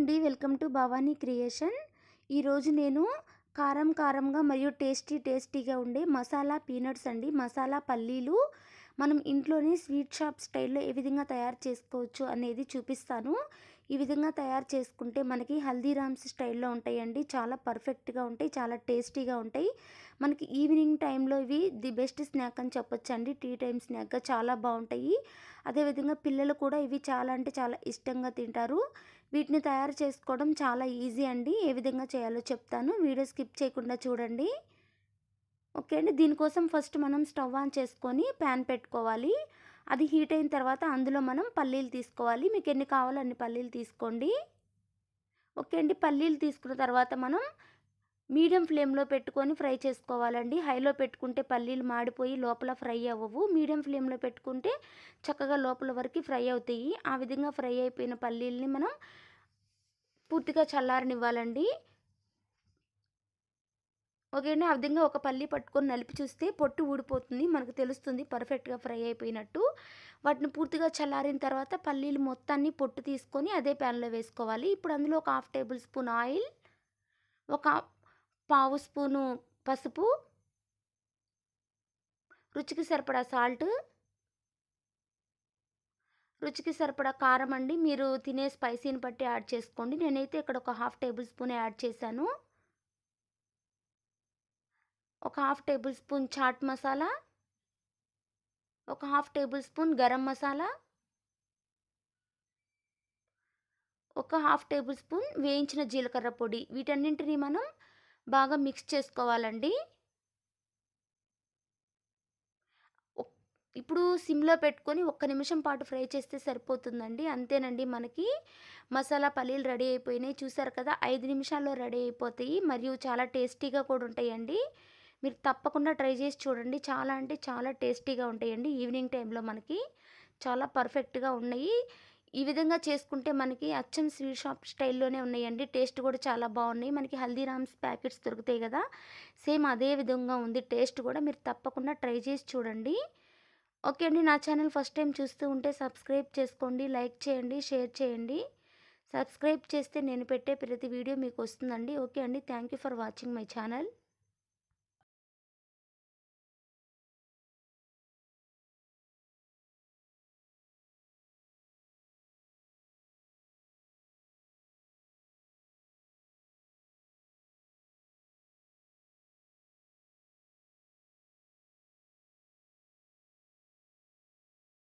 అండి welcome to Bhavani creation ఈరోజు నేను కారం కారంగా మరియు టేస్టీ టేస్టీగా ఉండే మసాలా పీనట్స్ అండి మసాలా పల్లీలు మనం ఇంట్లోనే స్వీట్ షాప్ స్టైల్లో ఏ విధంగా తయారు చేసుకోవచ్చు అనేది చూపిస్తాను ఈ విధంగా తయారు చేసుకుంటే మనకి హల్దీరామ్స్ స్టైల్లో ఉంటాయండి చాలా పర్ఫెక్ట్గా ఉంటాయి చాలా టేస్టీగా ఉంటాయి మనకి ఈవినింగ్ టైంలో ఇవి ది బెస్ట్ స్నాక్ అని చెప్పొచ్చండి టీ టైం స్నాక్గా చాలా బాగుంటాయి అదేవిధంగా పిల్లలు కూడా ఇవి చాలా అంటే చాలా ఇష్టంగా తింటారు వీటిని తయారు చేసుకోవడం చాలా ఈజీ అండి ఏ విధంగా చేయాలో చెప్తాను వీడియో స్కిప్ చేయకుండా చూడండి ఓకే అండి దీనికోసం ఫస్ట్ మనం స్టవ్ ఆన్ చేసుకొని ప్యాన్ పెట్టుకోవాలి అది హీట్ అయిన తర్వాత అందులో మనం పల్లీలు తీసుకోవాలి మీకు ఎన్ని కావాలో అన్ని పల్లీలు తీసుకోండి ఓకే అండి పల్లీలు తీసుకున్న తర్వాత మనం మీడియం ఫ్లేమ్లో పెట్టుకొని ఫ్రై చేసుకోవాలండి హైలో పెట్టుకుంటే పల్లీలు మాడిపోయి లోపల ఫ్రై అవ్వవు మీడియం ఫ్లేమ్లో పెట్టుకుంటే చక్కగా లోపల వరకు ఫ్రై అవుతాయి ఆ విధంగా ఫ్రై అయిపోయిన పల్లీల్ని మనం పూర్తిగా చల్లారనివ్వాలండి ఓకేనా ఆ విధంగా ఒక పల్లి పట్టుకొని నలిపి చూస్తే పొట్టు ఊడిపోతుంది మనకు తెలుస్తుంది పర్ఫెక్ట్గా ఫ్రై అయిపోయినట్టు వాటిని పూర్తిగా చల్లారిన తర్వాత పల్లీలు మొత్తాన్ని పొట్టు తీసుకొని అదే ప్యాన్లో వేసుకోవాలి ఇప్పుడు అందులో ఒక హాఫ్ టేబుల్ స్పూన్ ఆయిల్ ఒక పావు స్పూను పసుపు రుచికి సరిపడా సాల్ట్ రుచికి సరిపడా కారం అండి మీరు తినే స్పైసీని బట్టి యాడ్ చేసుకోండి నేనైతే ఇక్కడ ఒక హాఫ్ టేబుల్ స్పూన్ యాడ్ చేశాను ఒక half tablespoon chaat masala ఒక half tablespoon garam masala ఒక హాఫ్ టేబుల్ స్పూన్ వేయించిన జీలకర్ర పొడి వీటన్నింటినీ మనం బాగా మిక్స్ చేసుకోవాలండి ఇప్పుడు సిమ్లో పెట్టుకొని ఒక్క నిమిషం పాటు ఫ్రై చేస్తే సరిపోతుందండి అంతేనండి మనకి మసాలా పల్లీలు రెడీ అయిపోయినాయి చూసారు కదా ఐదు నిమిషాల్లో రెడీ అయిపోతాయి మరియు చాలా టేస్టీగా కూడా ఉంటాయండి మీరు తప్పకుండా ట్రై చేసి చూడండి చాలా అంటే చాలా టేస్టీగా ఉంటాయండి ఈవినింగ్ టైంలో మనకి చాలా పర్ఫెక్ట్గా ఉన్నాయి ఈ విధంగా చేసుకుంటే మనకి అచ్చం స్వీట్ షాప్ స్టైల్లోనే ఉన్నాయండి టేస్ట్ కూడా చాలా బాగున్నాయి మనకి హల్దీరామ్స్ ప్యాకెట్స్ దొరుకుతాయి కదా సేమ్ అదే విధంగా ఉంది టేస్ట్ కూడా మీరు తప్పకుండా ట్రై చేసి చూడండి ఓకే అండి నా ఛానల్ ఫస్ట్ టైం చూస్తూ ఉంటే సబ్స్క్రైబ్ చేసుకోండి లైక్ చేయండి షేర్ చేయండి సబ్స్క్రైబ్ చేస్తే నేను పెట్టే ప్రతి వీడియో మీకు వస్తుందండి ఓకే అండి thank for watching my channel